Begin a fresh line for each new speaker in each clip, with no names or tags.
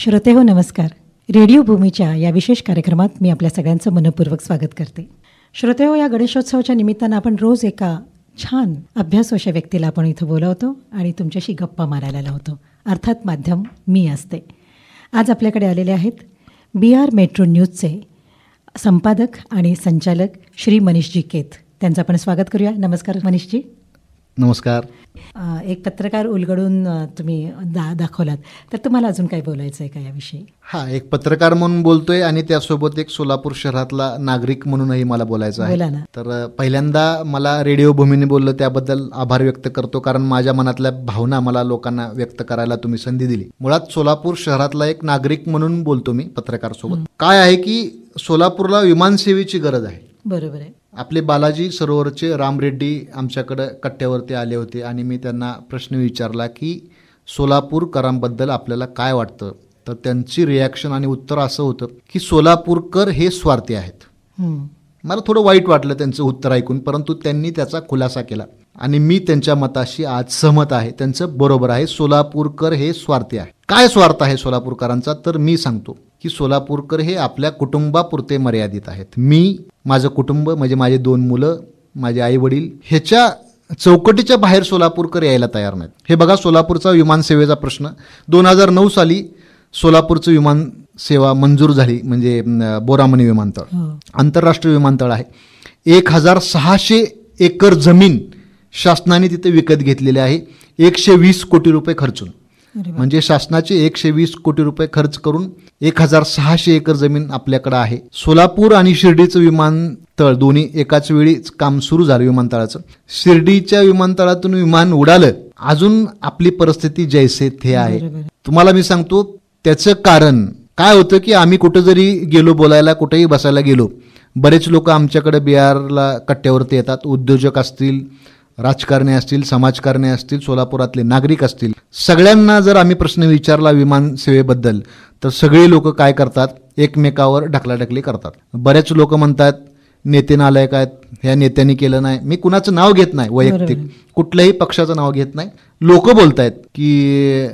श्रोते हो नमस्कार रेडिओ भूमीच्या या विशेष कार्यक्रमात मी आपल्या सगळ्यांचं मनपूर्वक स्वागत करते श्रोते हो या गणेशोत्सवाच्या निमित्तानं आपण रोज एका छान अभ्यास अशा व्यक्तीला आपण इथं बोलावतो आणि तुमच्याशी गप्पा मारायला लावतो अर्थात माध्यम मी असते आज आपल्याकडे आलेले आहेत बी आर मेट्रो न्यूजचे संपादक आणि संचालक श्री मनीषजी केत त्यांचं आपण स्वागत करूया नमस्कार मनीषजी नमस्कार एक पत्रकार उलगडून तुम्ही दा दाखवलात तर तुम्हाला अजून काय बोलायचं आहे का याविषयी
हा एक पत्रकार म्हणून बोलतोय आणि त्यासोबत एक सोलापूर शहरातला नागरिक म्हणूनही मला बोलायचं आहे तर पहिल्यांदा मला रेडिओ भूमीने बोललं त्याबद्दल आभार व्यक्त करतो कारण माझ्या मनातल्या भावना मला लोकांना व्यक्त करायला तुम्ही संधी दिली मुळात सोलापूर शहरातला एक नागरिक म्हणून बोलतो मी पत्रकार सोबत काय आहे की सोलापूरला विमानसेवेची गरज आहे बरोबर आहे आपले बालाजी सरोवरचे राम रेड्डी आमच्याकडं कट्ट्यावरती आले होते आणि मी त्यांना प्रश्न विचारला की सोलापूरकरांबद्दल आपल्याला काय वाटतं तर त्यांची रिॲक्शन आणि उत्तर असं होतं की सोलापूरकर हे स्वार्थी आहेत मला थोडं वाईट वाटलं त्यांचं उत्तर ऐकून परंतु त्यांनी त्याचा खुलासा केला आणि मी त्यांच्या मताशी आज सहमत आहे त्यांचं बरोबर आहे सोलापूरकर हे स्वार्थी आहे काय स्वार्थ आहे सोलापूरकरांचा तर मी सांगतो की सोलापूरकर हे आपल्या कुटुंबापुरते मर्यादित आहेत मी माझं कुटुंब म्हणजे माझे दोन मुलं माझे आईवडील ह्याच्या चौकटीच्या बाहेर सोलापूरकर यायला तयार नाहीत हे बघा सोलापूरचा विमानसेवेचा प्रश्न दोन हजार नऊ साली सोलापूरचं विमान सेवा मंजूर झाली म्हणजे बोरामणी विमानतळ हो. आंतरराष्ट्रीय विमानतळ आहे एक हजार सहाशे एकर जमीन शासनाने तिथे विकत घेतलेली आहे एकशे वीस कोटी रुपये खर्चून म्हणजे शासनाचे एकशे वीस कोटी रुपये खर्च करून एक हजार सहाशे एकर जमीन आपल्याकडे आहे सोलापूर आणि शिर्डीचं विमानतळ दोन्ही एकाच वेळी काम सुरू झालं विमानतळाचं शिर्डीच्या विमानतळातून विमान उडालं अजून आपली परिस्थिती जैसे थे आहे तुम्हाला मी सांगतो त्याचं कारण काय होतं की आम्ही कुठं जरी गेलो बोलायला कुठेही बसायला गेलो बरेच लोक आमच्याकडे बिहारला कट्ट्यावरती येतात उद्योजक असतील राजकारणी असतील समाजकारणी असतील सोलापुरातले नागरिक असतील सगळ्यांना जर आम्ही प्रश्न विचारला विमान सेवेबद्दल तर सगळे लोक काय करतात एकमेकावर ढकलाढकली करतात बरेच लोक म्हणतात नेते नालायक आहेत ह्या नेत्यांनी केलं नाही मी कुणाचं नाव घेत नाही वैयक्तिक कुठल्याही पक्षाचं नाव घेत नाही लोक बोलतायत की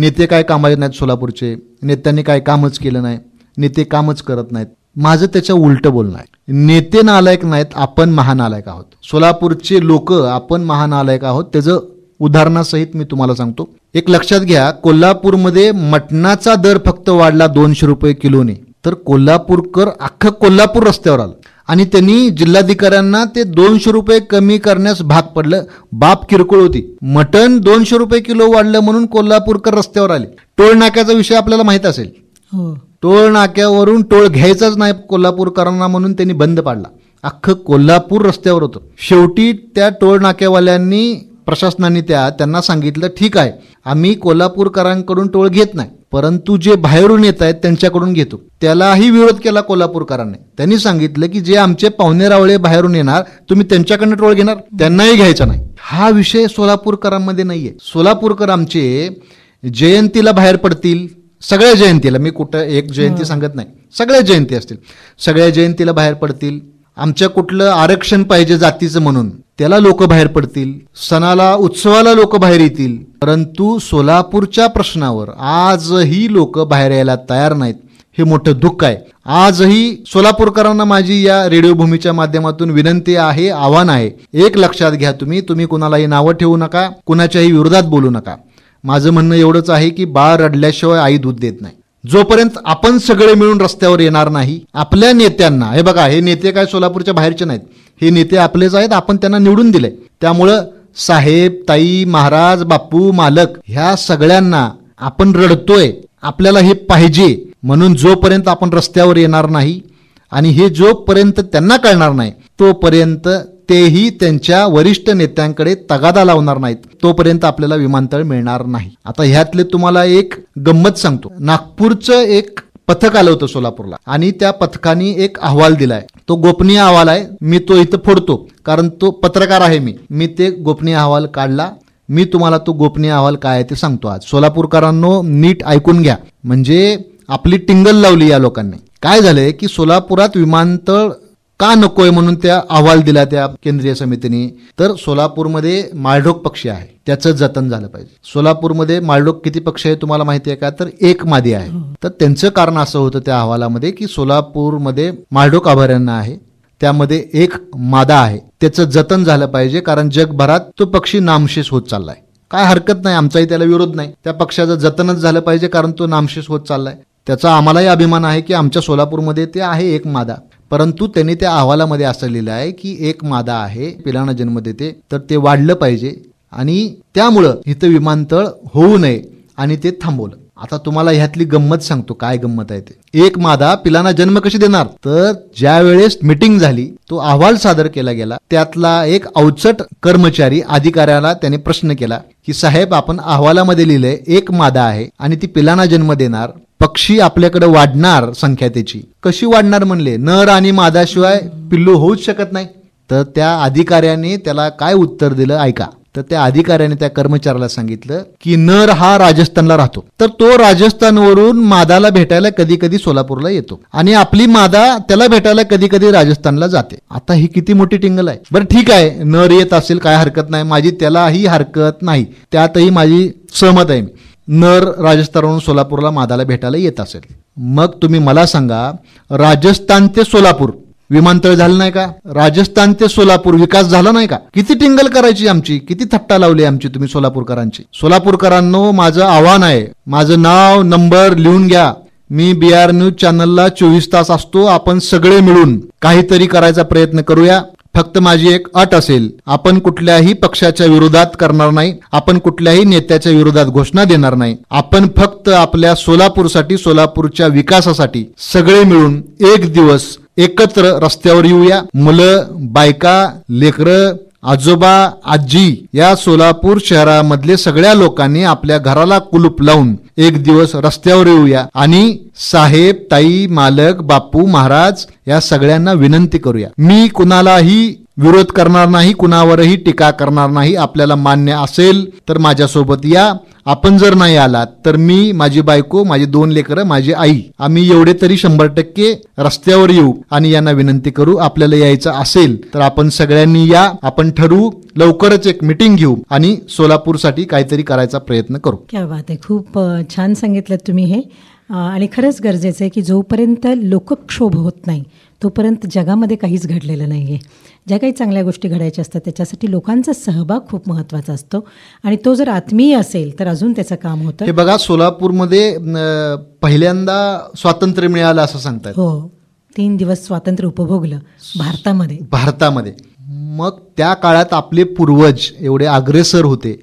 नेते काय येत नाहीत सोलापूरचे नेत्यांनी काय कामच केलं नाही नेते कामच करत नाहीत माझं त्याच्या उलटं बोलणं आहे नेते नालायक नाहीत आपण महानालायक आहोत सोलापूरचे लोक आपण महानालायक आहोत त्याचं उदाहरणासहित मी तुम्हाला सांगतो एक लक्षात घ्या कोल्हापूरमध्ये मटणाचा दर फक्त वाढला दोनशे रुपये किलोने तर कोल्हापूरकर अख्खं कोल्हापूर रस्त्यावर आलं आणि त्यांनी जिल्हाधिकाऱ्यांना ते दोनशे रुपये कमी करण्यास भाग पडलं बाप किरकोळ होती मटण दोनशे रुपये किलो वाढलं म्हणून कोल्हापूरकर रस्त्यावर आले टोल नाक्याचा विषय आपल्याला माहित असेल हो. टोळ नाक्यावरून टोळ घ्यायचाच नाही कोल्हापूरकरांना म्हणून त्यांनी बंद पाडला अख्खं कोल्हापूर रस्त्यावर होतं शेवटी त्या टोळ नाक्यावाल्यांनी प्रशासनाने त्या त्यांना सांगितलं ठीक आहे आम्ही कोल्हापूरकरांकडून टोळ घेत नाही परंतु जे बाहेरून येत आहेत त्यांच्याकडून घेतो त्यालाही विरोध केला कोल्हापूरकरांनी त्यांनी सांगितलं की जे आमचे पाहुणे रावळे बाहेरून येणार तुम्ही त्यांच्याकडनं टोळ घेणार त्यांनाही घ्यायचा नाही हा विषय सोलापूरकरांमध्ये नाहीये सोलापूरकर आमचे जयंतीला बाहेर पडतील सगळ्या जयंतीला मी कुठं एक जयंती सांगत नाही सगळ्या जयंती असतील सगळ्या जयंतीला बाहेर पडतील आमच्या कुठलं आरक्षण पाहिजे जातीचं म्हणून त्याला लोक बाहेर पडतील सणाला उत्सवाला लोक बाहेर येतील परंतु सोलापूरच्या प्रश्नावर आजही लोक बाहेर यायला तयार नाहीत हे मोठं दुःख आहे आजही सोलापूरकरांना माझी या रेडिओ भूमीच्या माध्यमातून विनंती आहे आव्हान आहे एक लक्षात घ्या तुम्ही तुम्ही कुणालाही नावं ठेवू नका कुणाच्याही विरोधात बोलू नका माझं म्हणणं एवढंच आहे की बाळ रडल्याशिवाय आई दूध देत नाही जोपर्यंत आपण सगळे मिळून रस्त्यावर येणार नाही आपल्या नेत्यांना हे बघा हे नेते काय सोलापूरच्या बाहेरचे नाहीत हे नेते आपलेच आहेत आपण त्यांना निवडून दिले त्यामुळं साहेब ताई महाराज बापू मालक ह्या सगळ्यांना आपण रडतोय आपल्याला हे पाहिजे म्हणून जोपर्यंत आपण रस्त्यावर येणार नाही आणि हे जोपर्यंत त्यांना कळणार नाही तोपर्यंत तेही त्यांच्या वरिष्ठ नेत्यांकडे तगादा लावणार नाहीत तोपर्यंत आपल्याला विमानतळ मिळणार नाही आता ह्यातले तुम्हाला एक गंमत सांगतो नागपूरचं एक पथक आलं होतं सोलापूरला आणि त्या पथकाने एक अहवाल दिलाय तो गोपनीय अहवाल आहे मी तो इथं फोडतो कारण तो पत्रकार आहे मी मी ते गोपनीय अहवाल काढला मी तुम्हाला तो गोपनीय अहवाल काय आहे ते सांगतो आज सोलापूरकरांनो नीट ऐकून घ्या म्हणजे आपली टिंगल लावली या लोकांनी काय झालंय की सोलापुरात विमानतळ का नकोय म्हणून त्या अहवाल दिला त्या केंद्रीय समितीने तर सोलापूरमध्ये माळढोक पक्षी आहे त्याचं जतन झालं पाहिजे सोलापूरमध्ये माळढोक किती पक्षी आहे तुम्हाला माहिती आहे का तर एक मादी आहे तर त्यांचं कारण असं होतं त्या अहवालामध्ये की सोलापूरमध्ये माळढोक अभयारण्य आहे त्यामध्ये एक मादा आहे त्याचं जतन झालं पाहिजे कारण जगभरात तो पक्षी नामशेष होत चाललाय काय हरकत नाही आमचाही त्याला विरोध नाही त्या पक्षाचं जतनच झालं पाहिजे कारण तो नामशेष होत चाललाय त्याचा आम्हालाही अभिमान आहे की आमच्या सोलापूरमध्ये ते आहे एक मादा परंतु त्यांनी त्या अहवालामध्ये असं लिहिलं आहे की एक मादा आहे पिलांना जन्म देते तर ते वाढलं पाहिजे आणि त्यामुळं इथं विमानतळ होऊ नये आणि ते थांबवलं आता तुम्हाला ह्यातली गंमत सांगतो काय गंमत आहे ते एक मादा पिलांना जन्म कशी देणार तर ज्या वेळेस मिटिंग झाली तो अहवाल सादर केला गेला त्यातला एक अवचट कर्मचारी अधिकाऱ्याला त्याने प्रश्न केला की साहेब आपण अहवालामध्ये लिहिलंय एक मादा आहे आणि ती पिलांना जन्म देणार पक्षी आपल्याकडे वाढणार संख्या त्याची कशी वाढणार म्हणले नर आणि मादाशिवाय पिल्लू होऊच शकत नाही तर त्या अधिकाऱ्याने त्याला काय उत्तर दिलं ऐका तर त्या अधिकाऱ्याने त्या कर्मचाऱ्याला सांगितलं की नर हा राजस्थानला राहतो तर तो राजस्थानवरून मादाला भेटायला कधी कधी सोलापूरला येतो आणि आपली मादा त्याला भेटायला कधी कधी राजस्थानला जाते आता ही किती मोठी टिंगल आहे बरं ठीक आहे नर येत असेल काय हरकत नाही माझी त्यालाही हरकत नाही त्यातही माझी सहमत आहे मी नर राजस्थानवरून सोलापूरला मादाला भेटायला येत असेल मग तुम्ही मला सांगा राजस्थान ते सोलापूर विमानतळ झालं नाही का राजस्थान ते सोलापूर विकास झाला नाही का किती टिंगल करायची आमची किती थट्टा लावली आमची तुम्ही सोलापूरकरांची सोलापूरकरांनो माझं आव्हान आहे माझं नाव नंबर लिहून घ्या मी बी आर न्यूज चॅनलला चोवीस तास असतो आपण सगळे मिळून काहीतरी करायचा प्रयत्न करूया फक्त माझी एक अट असेल आपण कुठल्याही पक्षाच्या विरोधात करणार नाही आपण कुठल्याही नेत्याच्या विरोधात घोषणा देणार नाही आपण फक्त आपल्या सोलापूरसाठी सोलापूरच्या विकासासाठी सगळे मिळून एक दिवस एकत्र रस्त्यावर येऊया मुलं बायका लेकरं आजोबा आजी या सोलापूर शहरामधले सगळ्या लोकांनी आपल्या घराला कुलूप लावून एक दिवस रस्त्यावर येऊया आणि साहेब ताई मालक बापू महाराज या सगळ्यांना विनंती करूया मी कुणालाही विरोध करणार नाही कुणावरही टीका करणार नाही आपल्याला मान्य असेल तर माझ्यासोबत या आपण जर नाही आलात तर मी माझी बायको माझी दोन लेकरं माझी आई आम्ही एवढे तरी शंभर टक्के रस्त्यावर येऊ आणि यांना विनंती करू आपल्याला यायचं असेल तर आपण सगळ्यांनी या आपण ठरवू लवकरच एक मिटिंग घेऊ आणि सोलापूरसाठी काहीतरी करायचा प्रयत्न करू
क्या बात आहे खूप छान सांगितलं तुम्ही हे आणि खरंच गरजेचं आहे की जोपर्यंत लोकक्षोभ होत नाही तोपर्यंत जगामध्ये काहीच घडलेलं नाहीये ज्या काही चांगल्या गोष्टी घडायच्या असतात त्याच्यासाठी लोकांचा सहभाग खूप महत्त्वाचा असतो आणि तो जर आत्मीय असेल तर अजून त्याचं काम होतं हे
बघा सोलापूरमध्ये पहिल्यांदा स्वातंत्र्य मिळालं असं सांगतात
हो तीन दिवस स्वातंत्र्य उपभोगलं
भारतामध्ये भारतामध्ये मग त्या काळात आपले पूर्वज एवढे अग्रेसर होते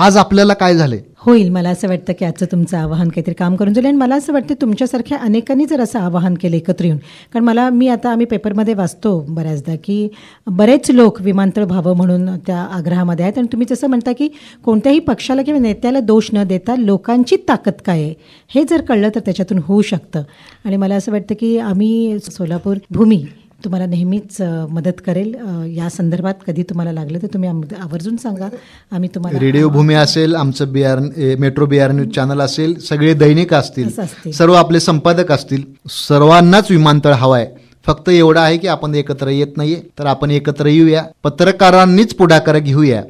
आज आपल्याला काय झाले
होईल मला असं वाटतं की आजचं तुमचं आवाहन काहीतरी काम करून दिलं आणि मला असं वाटतं तुमच्यासारख्या अनेकांनी जर असं आवाहन केलं एकत्र येऊन कारण मला मी आता आम्ही पेपरमध्ये वाचतो बऱ्याचदा की बरेच लोक विमानतळ व्हावं म्हणून त्या आग्रहामध्ये आहेत आणि तुम्ही जसं म्हणता की कोणत्याही पक्षाला किंवा नेत्याला दोष न देता लोकांची ताकद काय आहे हे जर कळलं तर त्याच्यातून होऊ शकतं आणि मला असं वाटतं की आम्ही सोलापूर भूमी तुम्हाला नेहमीच मदत करेल या संदर्भात कधी तुम्हाला लागलं तर तुम्ही आवर्जून सांगा आम्ही तुम्हाला रेडिओ
भूमी असेल आमचं B R metro B R news channel असेल सगळे दैनिक असतील सर्व आपले संपादक असतील सर्वांनाच विमानतळ हवाय फक्त एवढं आहे की आपण एकत्र येत नाहीये तर आपण एकत्र येऊया पत्रकारांनीच पुढाकार घेऊया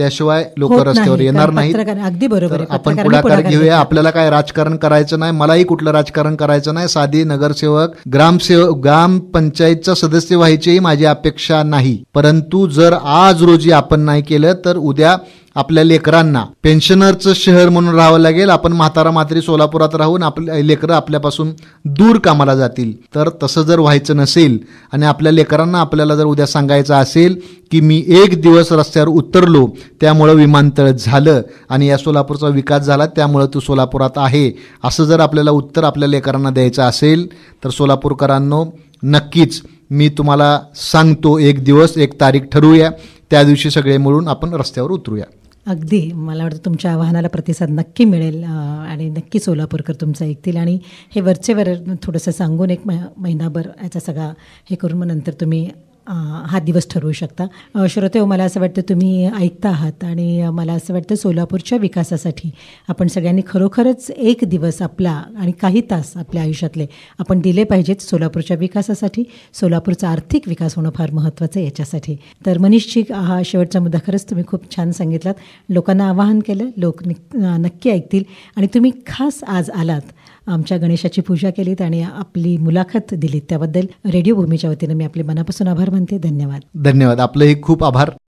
त्याशिवाय लोक रस्त्यावर येणार नाही
अगदी बरोबर आपण पुढाकार घेऊया
आपल्याला काय राजकारण करायचं नाही मलाही कुठलं राजकारण करायचं नाही साधी नगरसेवक ग्रामसेवक ग्रामपंचायतचा सदस्य व्हायचीही माझी अपेक्षा नाही परंतु जर आज रोजी आपण नाही केलं तर उद्या आपल्या लेकरांना पेन्शनरचं शहर म्हणून राहावं लागेल आपण म्हातारा म्हातारी सोलापुरात राहून आपले लेकरं आपल्यापासून दूर कामाला जातील तर तसं जर व्हायचं नसेल आणि आपल्या लेकरांना आपल्याला जर उद्या सांगायचं असेल की मी एक दिवस रस्त्यावर उतरलो त्यामुळं विमानतळ झालं आणि या सोलापूरचा विकास झाला त्यामुळं तू सोलापुरात आहे असं जर आपल्याला उत्तर आपल्या लेकरांना द्यायचं असेल तर सोलापूरकरांनो नक्कीच मी तुम्हाला सांगतो एक दिवस एक तारीख ठरवूया त्या दिवशी सगळे मिळून आपण रस्त्यावर उतरूया
अगदी मला वाटतं तुमच्या आव्हानाला प्रतिसाद नक्की मिळेल आणि नक्की सोलापूरकर तुमचं ऐकतील आणि हे वरचे वर थोडंसं सांगून एक महिनाभर याचा सगळा हे करून मग नंतर तुम्ही हा दिवस ठरवू शकता श्रोते मला असं वाटतं तुम्ही ऐकता आहात आणि मला असं वाटतं सोलापूरच्या विकासासाठी आपण सगळ्यांनी खरोखरच एक दिवस आपला आणि काही तास आपल्या आयुष्यातले आपण दिले पाहिजेत सोलापूरच्या विकासासाठी सोलापूरचा आर्थिक विकास होणं फार महत्त्वाचं आहे याच्यासाठी तर मनीषजी हा शेवटचा मुद्दा खरंच तुम्ही खूप छान सांगितलात लोकांना आवाहन केलं लोक नक्की ऐकतील आणि तुम्ही खास आज आलात आमच्या गणेशाची पूजा केलीत आणि आपली मुलाखत दिलीत त्याबद्दल रेडिओ भूमीच्या वतीनं मी आपले मनापासून आभार मानते धन्यवाद
धन्यवाद आपले खूप आभार